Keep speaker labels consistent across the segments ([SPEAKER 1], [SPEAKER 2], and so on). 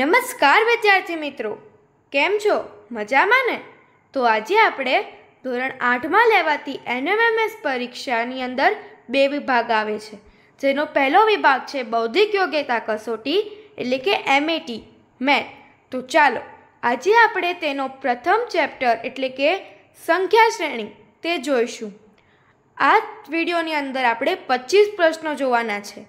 [SPEAKER 1] નમસ્કાર વિદ્યાર્થી મિત્રો કેમ છો મજામાં ને તો આજે આપણે ધોરણ આઠમાં લેવાતી એનએમએમએસ પરીક્ષાની અંદર બે વિભાગ આવે છે જેનો પહેલો વિભાગ છે બૌદ્ધિક યોગ્યતા કસોટી એટલે કે એમએટી મેથ તો ચાલો આજે આપણે તેનો પ્રથમ ચેપ્ટર એટલે કે સંખ્યા શ્રેણી તે જોઈશું આ વિડીયોની અંદર આપણે પચીસ પ્રશ્નો જોવાના છે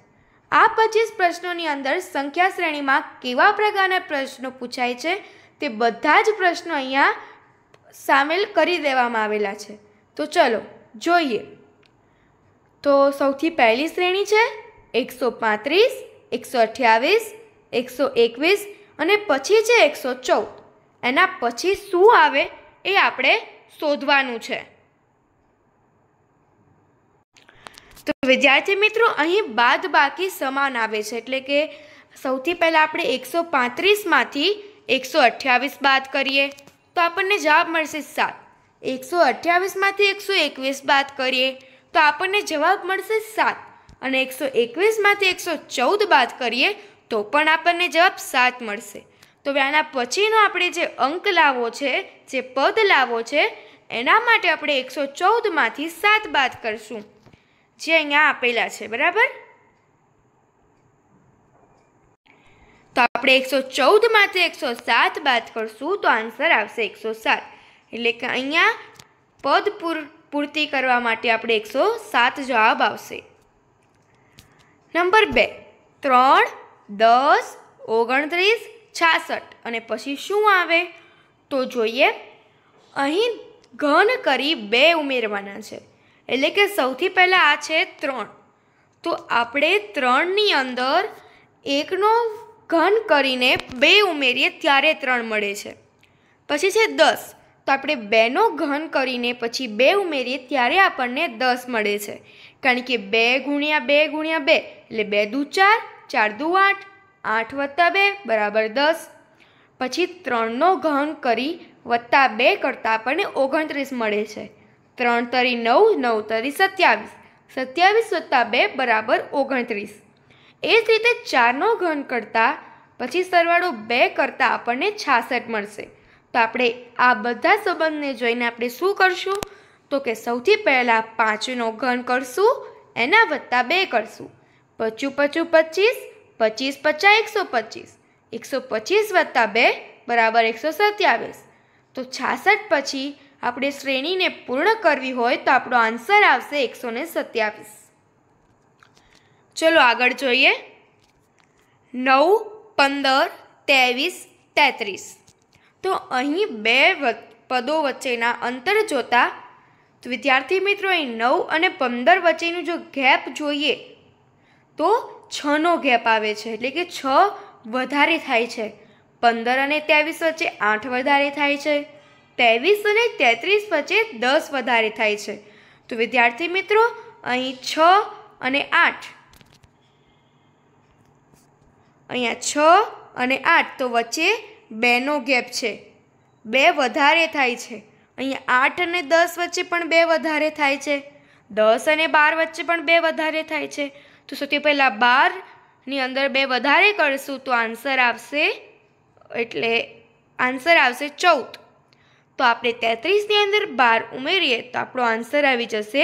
[SPEAKER 1] આ પચીસ પ્રશ્નોની અંદર સંખ્યા શ્રેણીમાં કેવા પ્રકારના પ્રશ્નો પૂછાય છે તે બધા જ પ્રશ્નો અહીંયા સામેલ કરી દેવામાં આવેલા છે તો ચલો જોઈએ તો સૌથી પહેલી શ્રેણી છે એકસો પાંત્રીસ એકસો અઠ્યાવીસ એકસો એકવીસ અને પછી છે એકસો ચૌદ એના પછી શું આવે એ આપણે શોધવાનું છે વિદ્યાર્થી મિત્રો અહીં બાદ બાકી સમાન આવે છે એટલે કે સૌથી પહેલાં આપણે એકસો પાંત્રીસમાંથી એકસો અઠ્યાવીસ બાદ કરીએ તો આપણને જવાબ મળશે સાત એકસો અઠ્યાવીસમાંથી એકસો એકવીસ બાદ કરીએ તો આપણને જવાબ મળશે સાત અને એકસો એકવીસમાંથી એકસો ચૌદ બાદ કરીએ તો પણ આપણને જવાબ સાત મળશે તો હવે આના પછીનો આપણે જે અંક લાવવો છે જે પદ લાવવો છે એના માટે આપણે એકસો ચૌદમાંથી સાત બાદ કરશું જે અહીંયા આપેલા છે બરાબર તો આપણે એકસો ચૌદમાંથી એકસો સાત બાદ કરશું તો આન્સર આવશે એકસો સાત એટલે કે અહીંયા પદ પૂર્તિ કરવા માટે આપણે એકસો સાત જવાબ આવશે નંબર બે ત્રણ દસ ઓગણત્રીસ છાસઠ અને પછી શું આવે તો જોઈએ અહીં ઘન કરી બે ઉમેરવાના છે એટલે કે સૌથી પહેલાં આ છે ત્રણ તો આપણે ત્રણની અંદર એકનો ઘન કરીને બે ઉમેરીએ ત્યારે ત્રણ મળે છે પછી છે દસ તો આપણે બેનો ઘન કરીને પછી બે ઉમેરીએ ત્યારે આપણને દસ મળે છે કારણ કે બે ગુણ્યા બે ગુણ્યા બે એટલે બે દુ ચાર ચાર દુ આઠ આઠ વત્તા બે બરાબર દસ પછી ત્રણનો ઘન કરી વત્તા બે કરતાં આપણને ઓગણત્રીસ મળે છે ત્રણ તરી નવ નવ તરી સત્યાવીસ સત્યાવીસ વત્તા બે બરાબર ઓગણત્રીસ એ જ રીતે ચારનો ઘન કરતાં પછી સરવાળો બે કરતાં આપણને છાસઠ મળશે તો આપણે આ બધા સંબંધને જોઈને આપણે શું કરશું તો કે સૌથી પહેલાં પાંચનો ઘન કરશું એના વત્તા બે કરશું પચું પચું પચીસ પચીસ પચાસ એકસો પચીસ એકસો પચીસ વત્તા બે બરાબર એકસો સત્યાવીસ તો છાસઠ પછી આપણે શ્રેણીને પૂર્ણ કરવી હોય તો આપણો આન્સર આવશે એકસો ને સત્યાવીસ ચલો આગળ જોઈએ નવ પંદર ત્રેવીસ તેત્રીસ તો અહીં બે પદો વચ્ચેના અંતર જોતાં વિદ્યાર્થી મિત્રો અહીં નવ અને પંદર વચ્ચેનું જો ગેપ જોઈએ તો છનો ગેપ આવે છે એટલે કે છ વધારે થાય છે પંદર અને ત્રેવીસ વચ્ચે આઠ વધારે થાય છે ત્રેવીસ અને તેત્રીસ વચ્ચે દસ વધારે થાય છે તો વિદ્યાર્થી મિત્રો અહીં છ અને આઠ અહીંયા છ અને આઠ તો વચ્ચે બેનો ગેપ છે બે વધારે થાય છે અહીંયા આઠ અને દસ વચ્ચે પણ બે વધારે થાય છે દસ અને બાર વચ્ચે પણ બે વધારે થાય છે તો સૌથી પહેલાં બારની અંદર બે વધારે કરશું તો આન્સર આવશે એટલે આન્સર આવશે ચૌદ તો આપણે તેત્રીસની અંદર બાર ઉમેરીએ તો આપણો આન્સર આવી જશે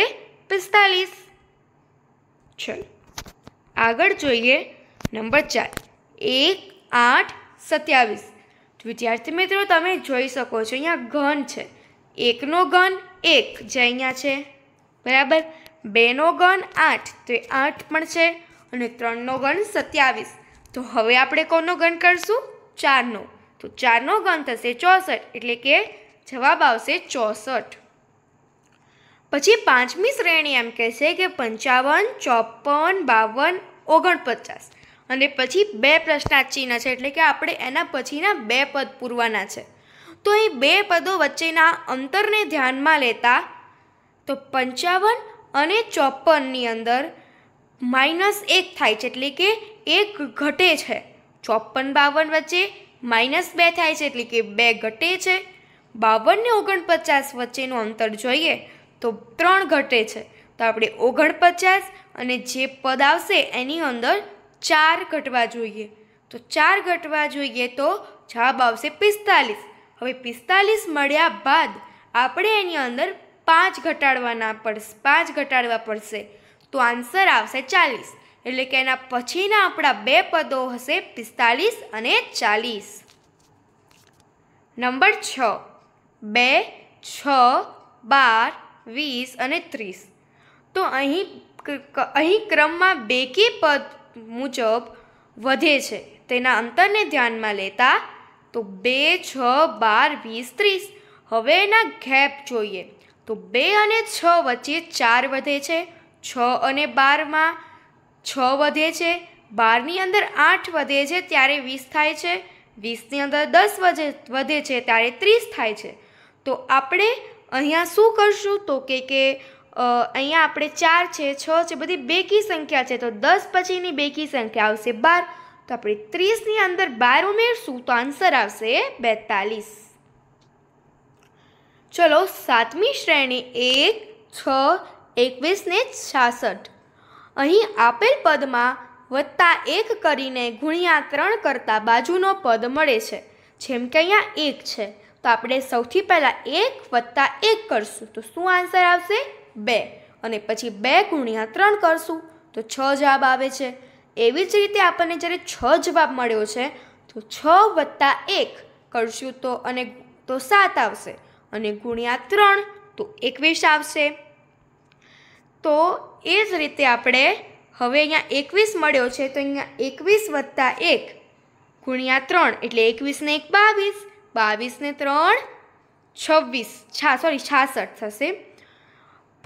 [SPEAKER 1] પિસ્તાલીસ ચલો આગળ જોઈએ નંબર ચાર એક આઠ સત્યાવીસ વિદ્યાર્થી મિત્રો તમે જોઈ શકો છો અહીંયા ઘન છે એકનો ઘન એક જે અહીંયા છે બરાબર બેનો ઘન આઠ તો એ આઠ પણ છે અને ત્રણનો ઘન સત્યાવીસ તો હવે આપણે કોનો ઘન કરશું ચારનો તો ચારનો ઘન થશે ચોસઠ એટલે કે જવાબ આવશે ચોસઠ પછી પાંચમી શ્રેણી એમ કહે છે કે પંચાવન ચોપન બાવન ઓગણપચાસ અને પછી બે પ્રશ્નાચિહ્ન છે એટલે કે આપણે એના પછીના બે પદ પૂરવાના છે તો એ બે પદો વચ્ચેના અંતરને ધ્યાનમાં લેતા તો પંચાવન અને ચોપનની અંદર માઇનસ એક થાય છે એટલે કે એક ઘટે છે ચોપન બાવન વચ્ચે માઇનસ બે થાય છે એટલે કે બે ઘટે છે બાવનને ઓગણપચાસ વચ્ચેનું અંતર જોઈએ તો ત્રણ ઘટે છે તો આપણે ઓગણપચાસ અને જે પદ આવશે એની અંદર ચાર ઘટવા જોઈએ તો ચાર ઘટવા જોઈએ તો જવાબ આવશે પિસ્તાલીસ હવે પિસ્તાલીસ મળ્યા બાદ આપણે એની અંદર પાંચ ઘટાડવાના પડશે પાંચ ઘટાડવા પડશે તો આન્સર આવશે ચાલીસ એટલે કે એના પછીના આપણા બે પદો હશે પિસ્તાલીસ અને ચાલીસ નંબર છ બે છ બાર વીસ અને ત્રીસ તો અહીં અહીં ક્રમમાં બેકી પદ મુજબ વધે છે તેના અંતરને ધ્યાનમાં લેતા તો બે છ બાર વીસ ત્રીસ હવે એના ગેપ જોઈએ તો બે અને છ વચ્ચે ચાર વધે છે છ અને બારમાં છ વધે છે બારની અંદર આઠ વધે છે ત્યારે વીસ થાય છે વીસની અંદર દસ વધે છે ત્યારે ત્રીસ થાય છે તો આપણે અહીંયા શું કરશું તો કે કે અહીંયા આપણે ચાર છે છ છે બધી બેકી સંખ્યા છે તો દસ પછીની બેકી સંખ્યા આવશે બાર તો આપણે ત્રીસની અંદર બાર ઉમેરશું તો આન્સર આવશે બેતાલીસ ચલો સાતમી શ્રેણી એક છ એકવીસને છાસઠ અહીં આપેલ પદમાં વત્તા એક કરીને ગુણ્યા ત્રણ કરતાં બાજુનો પદ મળે છે જેમ કે અહીંયા એક છે તો આપણે સૌથી પહેલાં એક વત્તા એક કરશું તો શું આન્સર આવશે બે અને પછી બે ગુણ્યા ત્રણ કરશું તો છ જવાબ આવે છે એવી જ રીતે આપણને જ્યારે છ જવાબ મળ્યો છે તો છ વત્તા એક કરશું તો અને તો સાત આવશે અને ગુણ્યા ત્રણ તો એકવીસ આવશે તો એ જ રીતે આપણે હવે અહીંયા એકવીસ મળ્યો છે તો અહીંયા એકવીસ વત્તા એક ગુણ્યા ત્રણ એટલે એકવીસને એક બાવીસ બાવીસને ત્રણ છવ્વીસ છા સોરી છાસઠ થશે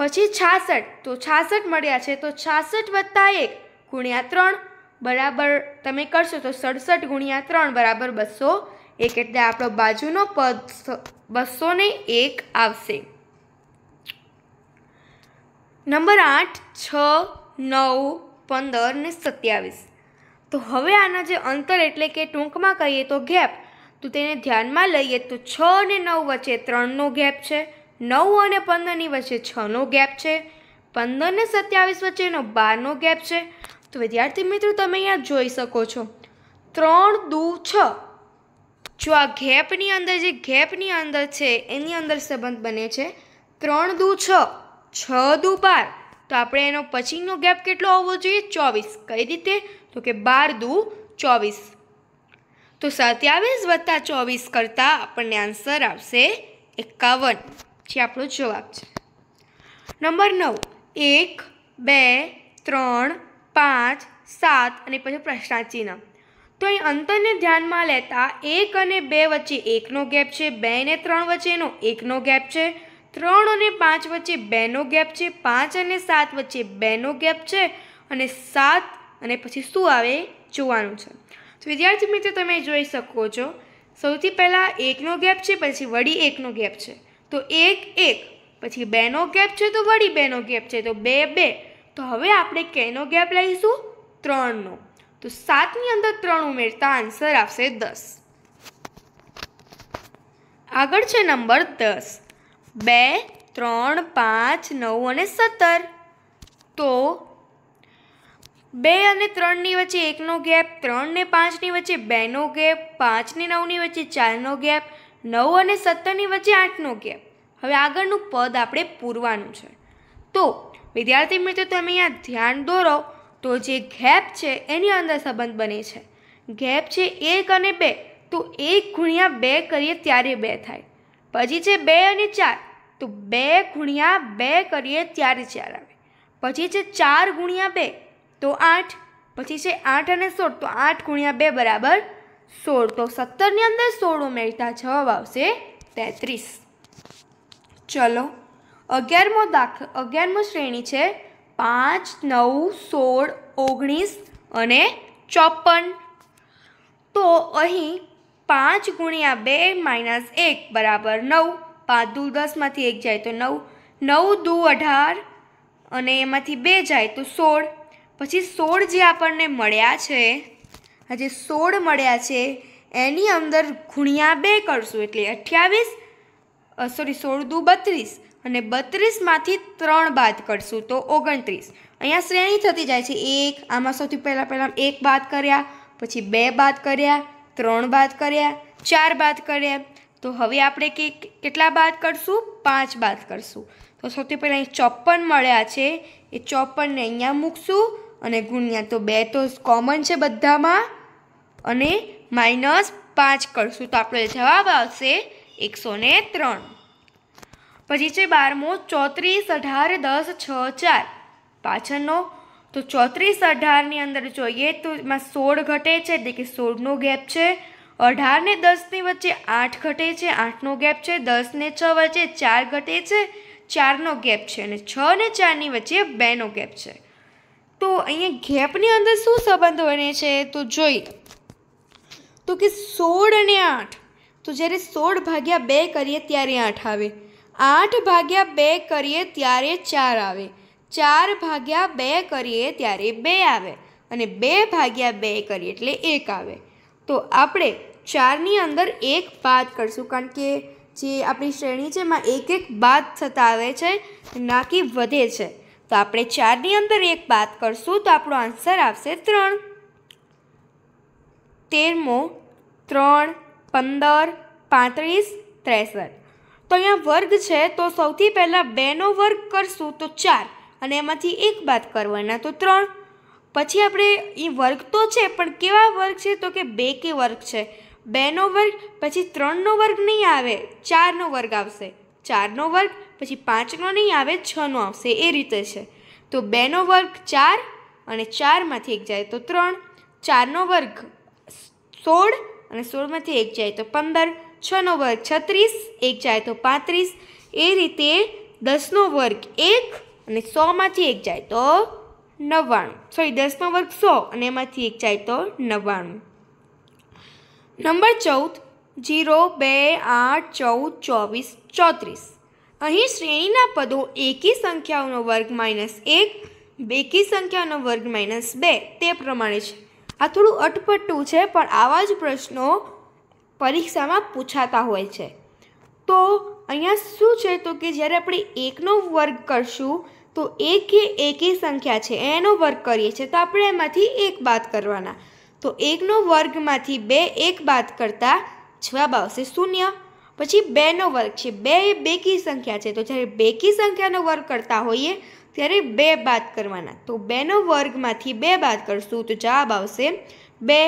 [SPEAKER 1] પછી છાસઠ તો છાસઠ મળ્યા છે તો છાસઠ વત્તા એક ગુણ્યા ત્રણ બરાબર તમે કરશો તો સડસઠ ગુણ્યા ત્રણ બરાબર બસો એક એટલે આપણો બાજુનો પદ બસો ને એક આવશે નંબર આઠ છ નવ પંદર ને સત્યાવીસ તો હવે આના જે અંતર એટલે કે ટૂંકમાં કહીએ તો ગેપ તો તેને ધ્યાનમાં લઈએ તો છ અને નવ વચ્ચે ત્રણનો ગેપ છે નવ અને પંદરની વચ્ચે છનો ગેપ છે પંદર ને સત્યાવીસ વચ્ચેનો બારનો ગેપ છે તો વિદ્યાર્થી મિત્રો તમે અહીંયા જોઈ શકો છો ત્રણ દુ છ જો આ ગેપની અંદર જે ગેપની અંદર છે એની અંદર સંબંધ બને છે ત્રણ દુ છ છ દુ બાર તો આપણે એનો પછીનો ગેપ કેટલો હોવો જોઈએ ચોવીસ કઈ રીતે તો કે બાર દુ ચોવીસ તો સત્યાવીસ વત્તા ચોવીસ કરતાં આપણને આન્સર આવશે એકાવન જે આપણો જવાબ છે નંબર નવ એક બે ત્રણ પાંચ સાત અને પછી પ્રશ્નાર્થ તો અહીં અંતરને ધ્યાનમાં લેતા એક અને બે વચ્ચે એકનો ગેપ છે બે ને ત્રણ વચ્ચેનો એકનો ગેપ છે ત્રણ અને પાંચ વચ્ચે બેનો ગેપ છે પાંચ અને સાત વચ્ચે બેનો ગેપ છે અને સાત અને પછી શું આવે જોવાનું છે તો વિદ્યાર્થી મિત્રો તમે જોઈ શકો છો સૌથી પહેલાં એકનો ગેપ છે પછી વળી એકનો ગેપ છે તો એક એક પછી બેનો ગેપ છે તો વળી બેનો ગેપ છે તો બે બે તો હવે આપણે કેનો ગેપ લઈશું ત્રણનો તો સાતની અંદર ત્રણ ઉમેરતા આન્સર આવશે દસ આગળ છે નંબર દસ બે ત્રણ પાંચ નવ અને સત્તર તો બે અને ત્રણની વચ્ચે એકનો ગેપ ત્રણ ને પાંચની વચ્ચે બેનો ગેપ પાંચ નવની વચ્ચે ચારનો ગેપ નવ અને સત્તરની વચ્ચે આઠનો ગેપ હવે આગળનું પદ આપણે પૂરવાનું છે તો વિદ્યાર્થી મિત્રો તમે અહીંયા ધ્યાન દોરો તો જે ગેપ છે એની અંદર સંબંધ બને છે ગેપ છે એક અને બે તો એક ગુણ્યા બે કરીએ ત્યારે બે થાય પછી છે બે અને ચાર તો બે ગુણ્યા બે કરીએ ત્યારે ચાર આવે પછી છે ચાર ગુણ્યા બે તો આઠ પછી છે આઠ અને સોળ તો આઠ ગુણ્યા બે બરાબર સોળ તો સત્તરની અંદર સોળ ઉમેરતા જવાબ આવશે તેત્રીસ ચલો અગિયારમો દાખ અગિયારમો શ્રેણી છે પાંચ નવ સોળ ઓગણીસ અને ચોપન તો અહીં પાંચ ગુણ્યા બે માઇનસ એક બરાબર નવ પાંચ દૂ દસમાંથી એક જાય તો નવ નવ દૂ અઢાર અને એમાંથી બે જાય તો સોળ પછી સોળ જે આપણને મળ્યા છે જે સોળ મળ્યા છે એની અંદર ગુણ્યા બે કરશું એટલે અઠ્યાવીસ સોરી સોળ દુ બત્રીસ અને બત્રીસમાંથી ત્રણ બાદ કરશું તો ઓગણત્રીસ અહીંયા શ્રેણી થતી જાય છે એક આમાં સૌથી પહેલાં પહેલાં એક બાદ કર્યા પછી બે બાદ કર્યા ત્રણ બાદ કર્યા ચાર બાદ કર્યા તો હવે આપણે કે કેટલા બાદ કરશું પાંચ બાદ કરશું તો સૌથી પહેલાં અહીં ચોપન મળ્યા છે એ ચોપનને અહીંયા મૂકશું અને ગુણ્યા તો બે તો કોમન છે બધામાં અને માઇનસ પાંચ કરશું તો આપણો જવાબ આવશે એકસો ને ત્રણ પછી છે બારમો ચોત્રીસ અઢાર દસ છ ચાર પાછળનો તો ચોત્રીસ અઢારની અંદર જોઈએ તો એમાં સોળ ઘટે છે એટલે કે સોળનો ગેપ છે અઢાર ને દસની વચ્ચે આઠ ઘટે છે આઠનો ગેપ છે દસ ને છ વચ્ચે ચાર ઘટે છે ચારનો ગેપ છે અને છ ને ચારની વચ્ચે બેનો ગેપ છે તો અહીંયા ગેપની અંદર શું સંબંધ બને છે તો જોઈ તો કે સોળ અને આઠ તો જ્યારે સોળ ભાગ્યા બે કરીએ ત્યારે આઠ આવે આઠ ભાગ્યા બે કરીએ ત્યારે ચાર આવે ચાર ભાગ્યા બે કરીએ ત્યારે બે આવે અને બે ભાગ્યા બે કરીએ એટલે એક આવે તો આપણે ચારની અંદર એક બાદ કરશું કારણ કે જે આપણી શ્રેણી છે એમાં એક એક બાદ થતા આવે છે ના કે વધે છે તો આપણે ચારની અંદર એક બાદ કરશું તો આપણો આન્સર આવશે ત્રણ તેરમો ત્રણ પંદર પાંત્રીસ ત્રેસઠ તો અહીંયા વર્ગ છે તો સૌથી પહેલાં બેનો વર્ગ કરશું તો ચાર અને એમાંથી એક બાદ કરવાના તો ત્રણ પછી આપણે એ વર્ગ તો છે પણ કેવા વર્ગ છે તો કે બે કે વર્ગ છે બેનો વર્ગ પછી ત્રણનો વર્ગ નહીં આવે ચારનો વર્ગ આવશે ચારનો વર્ગ પછી પાંચનો નહીં આવે છનો આવશે એ રીતે છે તો બેનો વર્ગ ચાર અને ચારમાંથી એક જાય તો ત્રણ ચારનો વર્ગ સોળ અને સોળમાંથી એક જાય તો પંદર છનો વર્ગ છત્રીસ એક જાય તો પાંત્રીસ એ રીતે દસનો વર્ગ એક અને સોમાંથી એક જાય તો નવ્વાણું સોરી દસનો વર્ગ સો અને એમાંથી એક જાય તો નવ્વાણું નંબર ચૌદ જીરો બે આઠ ચૌદ ચોવીસ ચોત્રીસ અહીં શ્રેણીના પદો એકી સંખ્યાઓનો વર્ગ માઇનસ એક બેકી સંખ્યાનો વર્ગ માઇનસ બે તે પ્રમાણે છે આ થોડું અટપટું છે પણ આવા જ પ્રશ્નો પરીક્ષામાં પૂછાતા હોય છે તો અહીંયા શું છે તો કે જ્યારે આપણે એકનો વર્ગ કરશું તો એક એ એકી સંખ્યા છે એનો વર્ગ કરીએ છીએ તો આપણે એમાંથી એક બાદ કરવાના તો એકનો વર્ગમાંથી બે એક બાદ કરતાં જવાબ આવશે શૂન્ય પછી બેનો વર્ગ છે બે એ બેકી સંખ્યા છે તો જ્યારે બેકી સંખ્યાનો વર્ગ કરતા હોઈએ ત્યારે બે બાદ કરવાના તો બેનો વર્ગમાંથી બે બાદ કરશું તો જવાબ આવશે બે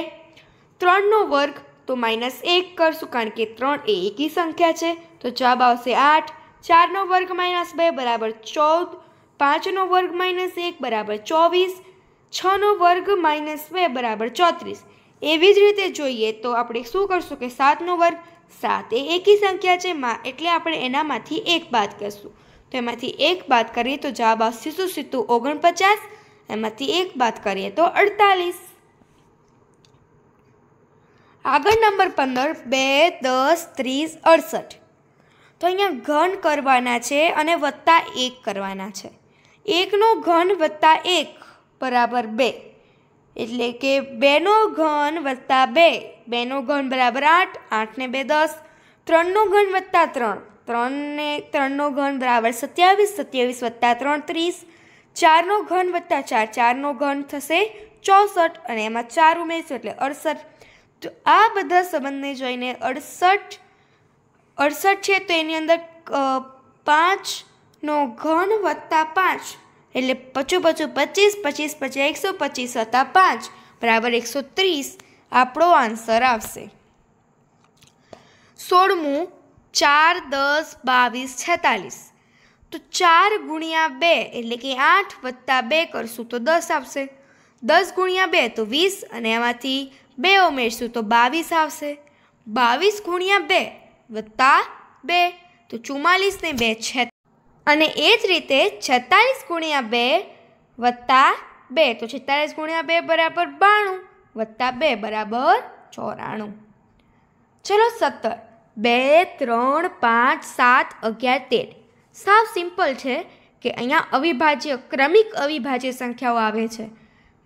[SPEAKER 1] ત્રણનો વર્ગ તો માઇનસ એક કરશું કારણ કે ત્રણ એ એકી સંખ્યા છે તો જવાબ આવશે આઠ ચારનો વર્ગ માઇનસ બે બરાબર ચૌદ પાંચનો વર્ગ માઇનસ એક બરાબર ચોવીસ છનો વર્ગ માઇનસ બે બરાબર ચોત્રીસ એવી જ રીતે જોઈએ તો આપણે શું કરશું કે સાતનો વર્ગ સાત એ એકી સંખ્યા છે માં એટલે આપણે એનામાંથી એક બાદ કરશું તો એમાંથી એક બાદ કરીએ તો જવાબ આવશે શું સીધું ઓગણપચાસ એમાંથી એક બાદ કરીએ તો અડતાલીસ આગળ નંબર પંદર બે દસ ત્રીસ અડસઠ તો અહીંયા ઘન કરવાના છે અને વત્તા એક કરવાના છે એકનો ઘન વત્તા એક બરાબર બે એટલે કે બેનો ઘન વત્તા બે બેનો ઘન બરાબર આઠ આઠને બે દસ ત્રણનો ઘન વત્તા ત્રણ ત્રણને ત્રણનો ઘન બરાબર સત્યાવીસ સત્યાવીસ વત્તા ત્રણ ત્રીસ ચારનો ઘન વત્તા ચાર ચારનો ઘન થશે ચોસઠ અને એમાં ચાર ઉમેરીશું એટલે અડસઠ તો આ બધા સંબંધને જોઈને અડસઠ અડસઠ છે તો એની અંદર પાંચનો ઘન વત્તા પાંચ એટલે પચું પચું પચીસ પચીસ પછી એકસો પચીસ હતા પાંચ બરાબર એકસો ત્રીસ આપણો આન્સર આવશે સોળમું ચાર દસ બાવીસ છેતાલીસ તો ચાર ગુણ્યા બે એટલે કે આઠ વત્તા બે કરશું તો દસ આવશે દસ ગુણ્યા બે તો વીસ અને એમાંથી બે ઉમેરશું તો બાવીસ આવશે બાવીસ ગુણ્યા બે વત્તા બે તો ચુમ્માલીસ ને બે છે અને એ જ રીતે છેતાલીસ ગુણ્યા બે વત્તા બે તો છેતાલીસ ગુણ્યા બે બરાબર બાણું વત્તા બે બરાબર ચોરાણું ચલો સત્તર બે ત્રણ પાંચ સાત અગિયાર તેર સાવ સિમ્પલ છે કે અહીંયા અવિભાજ્ય ક્રમિક અવિભાજ્ય સંખ્યાઓ આવે છે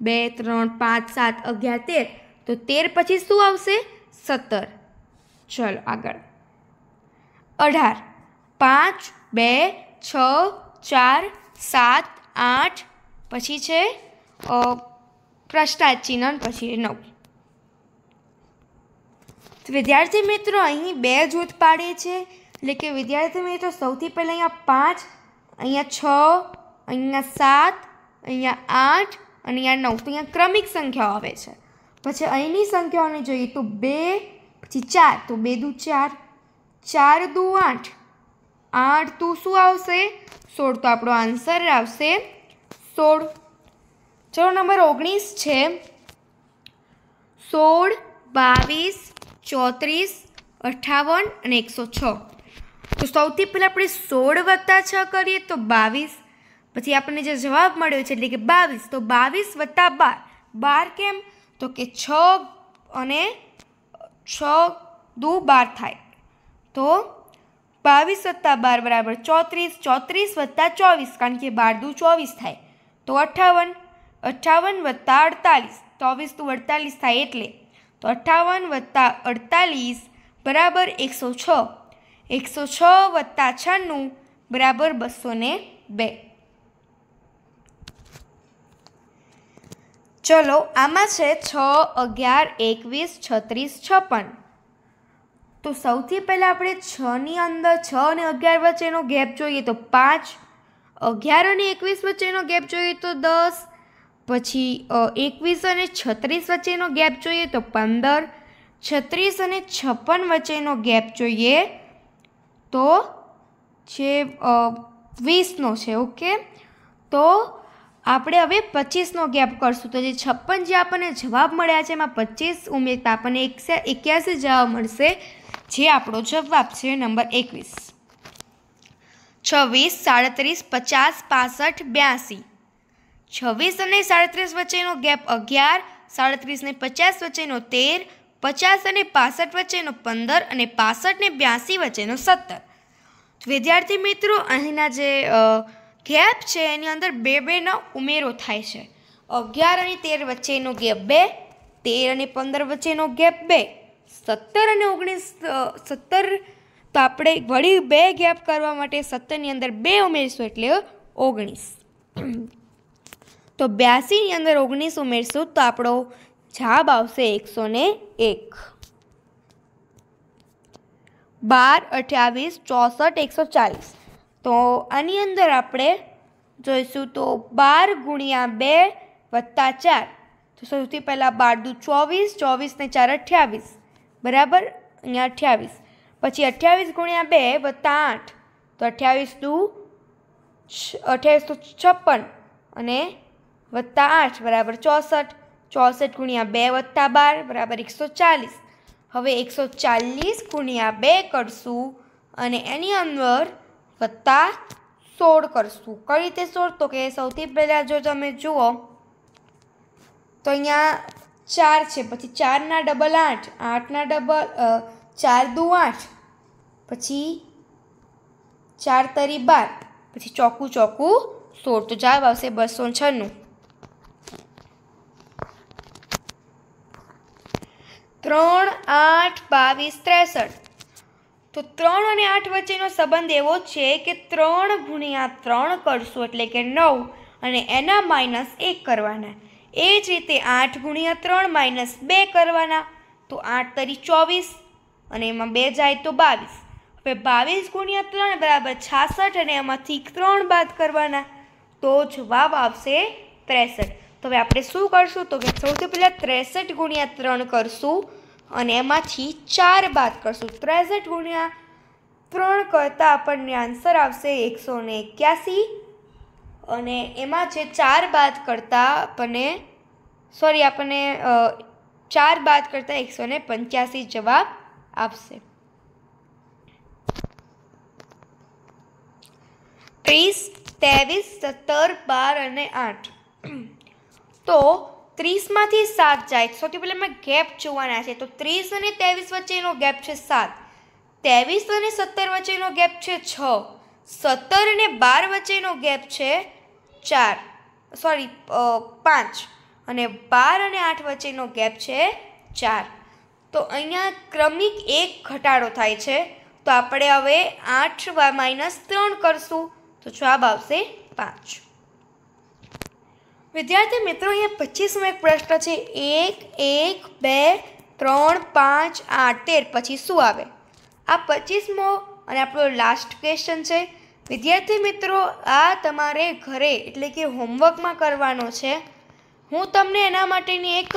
[SPEAKER 1] બે ત્રણ પાંચ સાત અગિયાર તેર તો તેર પછી શું આવશે સત્તર ચલો આગળ અઢાર પાંચ બે છ ચાર સાત આઠ પછી છે પ્રશ્નાર્થ ચિહ્ન પછી નવ વિદ્યાર્થી મિત્રો અહીં બે જૂથ પાડે છે એટલે કે વિદ્યાર્થી મિત્રો સૌથી પહેલાં અહીંયા પાંચ અહીંયા છ અહીંયા સાત અહીંયા આઠ અને અહીંયા નવ તો અહીંયા ક્રમિક સંખ્યાઓ આવે છે પછી અહીંની સંખ્યાઓને જોઈએ તો બે પછી ચાર તો બે દુ ચાર ચાર દુ આઠ આઠ તું શું આવશે સોળ તો આપણો આન્સર આવશે સોળ ચલો નંબર ઓગણીસ છે સોળ બાવીસ ચોત્રીસ અઠાવન અને એકસો છ તો સૌથી પહેલાં આપણે સોળ વત્તા છ કરીએ તો બાવીસ પછી આપણને જે જવાબ મળ્યો છે એટલે કે બાવીસ તો બાવીસ વત્તા બાર બાર કેમ તો કે છ અને છ દુ બાર થાય તો બાવીસ વત્તા બાર બરાબર ચોત્રીસ ચોત્રીસ વત્તા ચોવીસ કારણ કે બાર દુ ચોવીસ થાય તો અઠ્ઠાવન અઠ્ઠાવન વત્તા અડતાલીસ ચોવીસ દુ અડતાલીસ થાય એટલે તો અઠ્ઠાવન વત્તા અડતાલીસ બરાબર એકસો છ એકસો છ વત્તા છન્નું બરાબર બસો ને બે ચલો આમાં છે છ અગિયાર એકવીસ છત્રીસ છપ્પન તો સૌથી પહેલાં આપણે છની અંદર છ અને અગિયાર વચ્ચેનો ગેપ જોઈએ તો પાંચ અગિયાર અને એકવીસ વચ્ચેનો ગેપ જોઈએ તો દસ પછી એકવીસ અને છત્રીસ વચ્ચેનો ગેપ જોઈએ તો પંદર છત્રીસ અને છપ્પન વચ્ચેનો ગેપ જોઈએ તો છે વીસનો છે ઓકે તો આપણે હવે પચીસનો ગેપ કરશું તો જે છપ્પન જે આપણને જવાબ મળ્યા છે એમાં પચીસ ઉમેરતા આપણને એકસા એક્યાસી જવાબ મળશે જે આપણો જવાબ છે નંબર એકવીસ છવ્વીસ સાડત્રીસ પચાસ પાસઠ બ્યાસી છવ્વીસ અને સાડત્રીસ વચ્ચેનો ગેપ અગિયાર સાડત્રીસ ને પચાસ વચ્ચેનો તેર પચાસ અને પાસઠ વચ્ચેનો પંદર અને પાસઠ ને બ્યાસી વચ્ચેનો સત્તર વિદ્યાર્થી મિત્રો અહીંના જે ગેપ છે એની અંદર બે બેનો ઉમેરો થાય છે અગિયાર અને તેર વચ્ચેનો ગેપ બે તેર અને પંદર વચ્ચેનો ગેપ બે સત્તર અને ઓગણીસ સત્તર તો આપણે વળી બે ગેપ કરવા માટે સત્તરની અંદર બે ઉમેરીશું એટલે ઓગણીસ તો બ્યાસીની અંદર ઓગણીસ ઉમેરશું તો આપણો જવાબ આવશે એકસો ને એક બાર અઠ્યાવીસ ચોસઠ એકસો ચાલીસ તો આની અંદર આપણે જોઈશું તો બાર ગુણ્યા બે વત્તા ચાર તો સૌથી પહેલાં બાર દુ ચોવીસ ચોવીસને ચાર અઠ્યાવીસ બરાબર અહીંયા અઠ્યાવીસ પછી અઠ્યાવીસ ગુણ્યા બે વત્તા આઠ તો અઠ્યાવીસ દુ અઠ્યાવીસ તો છપ્પન અને વત્તા આઠ બરાબર ચોસઠ ચોસઠ ગુણ્યા બે વત્તા બાર બરાબર એકસો ચાલીસ હવે એકસો ચાલીસ ગુણ્યા બે કરશું અને એની અંદર વત્તા સોળ કરશું કઈ રીતે સોળ તો કે સૌથી પહેલાં જો તમે જુઓ તો અહીંયા ચાર છે પછી ચારના ડબલ આઠ આઠના ડબલ ચાર દુ આઠ પછી ચાર તરી બાર પછી ચોખ્ખું ચોખ્ખું સોળ તો જવાબ આવશે બસો છન્નું ત્રણ આઠ બાવીસ ત્રેસઠ તો ત્રણ અને આઠ વચ્ચેનો સંબંધ એવો છે કે ત્રણ ગુણ્યા ત્રણ કરશું એટલે કે નવ અને એના માઇનસ એક કરવાના એ જ રીતે આઠ ગુણ્યા ત્રણ માઇનસ બે કરવાના તો આઠ તરી ચોવીસ અને એમાં બે જાય તો બાવીસ હવે બાવીસ ગુણ્યા ત્રણ બરાબર છાસઠ અને એમાંથી ત્રણ બાદ કરવાના તો જવાબ આવશે ત્રેસઠ તો હવે આપણે શું કરશું તો કે સૌથી પહેલાં ત્રેસઠ ગુણ્યા ત્રણ કરશું અને એમાંથી ચાર બાદ કરશું ત્રેસઠ ગુણ્યા ત્રણ કરતાં આપણને આન્સર આવશે એકસો ને એક્યાસી અને એમાં છે ચાર બાદ કરતાં આપણને સોરી આપણને ચાર બાદ કરતાં એકસો ને પંચ્યાસી જવાબ આપશે ત્રીસ ત્રેવીસ સત્તર બાર અને આઠ તો ત્રીસમાંથી સાત જાય સૌથી પહેલાં મેં ગેપ જોવાના છે તો ત્રીસ અને ત્રેવીસ વચ્ચેનો ગેપ છે સાત ત્રેવીસ અને સત્તર વચ્ચેનો ગેપ છે છ સત્તર અને બાર વચ્ચેનો ગેપ છે ચાર સોરી પાંચ અને બાર અને આઠ વચ્ચેનો ગેપ છે ચાર તો અહીંયા ક્રમિક એક ઘટાડો થાય છે તો આપણે હવે આઠ માઇનસ ત્રણ કરશું તો જવાબ આવશે પાંચ વિદ્યાર્થી મિત્રો અહીંયા પચીસમો એક પ્રશ્ન છે એક એક બે ત્રણ પાંચ આઠ તેર પછી શું આવે આ પચીસમો અને આપણો લાસ્ટ ક્વેશ્ચન છે વિદ્યાર્થી મિત્રો આ તમારે ઘરે એટલે કે હોમવર્કમાં કરવાનો છે હું તમને એના માટેની એક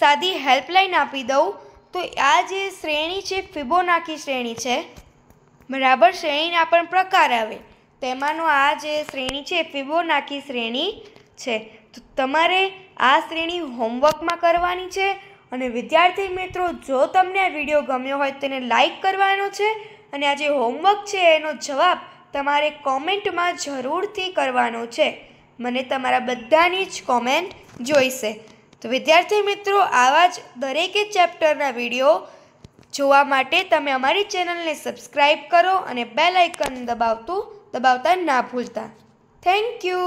[SPEAKER 1] સાદી હેલ્પલાઇન આપી દઉં તો આ જે શ્રેણી છે ફિબોનાકી શ્રેણી છે બરાબર શ્રેણીના પણ પ્રકાર આવે તેમાંનો આ જે શ્રેણી છે ફિબોનાકી શ્રેણી છે તો તમારે આ શ્રેણી હોમવર્કમાં કરવાની છે અને વિદ્યાર્થી મિત્રો જો તમને આ વિડીયો ગમ્યો હોય તેને લાઈક કરવાનો છે અને આ જે હોમવર્ક છે એનો જવાબ તમારે કોમેન્ટમાં જરૂરથી કરવાનો છે મને તમારા બધાની જ કોમેન્ટ જોઈશે તો વિદ્યાર્થી મિત્રો આવા જ દરેકે ચેપ્ટરના વિડીયો જોવા માટે તમે અમારી ચેનલને સબસ્ક્રાઈબ કરો અને બેલ આઇકન દબાવતું દબાવતા ના ભૂલતા થેન્ક યુ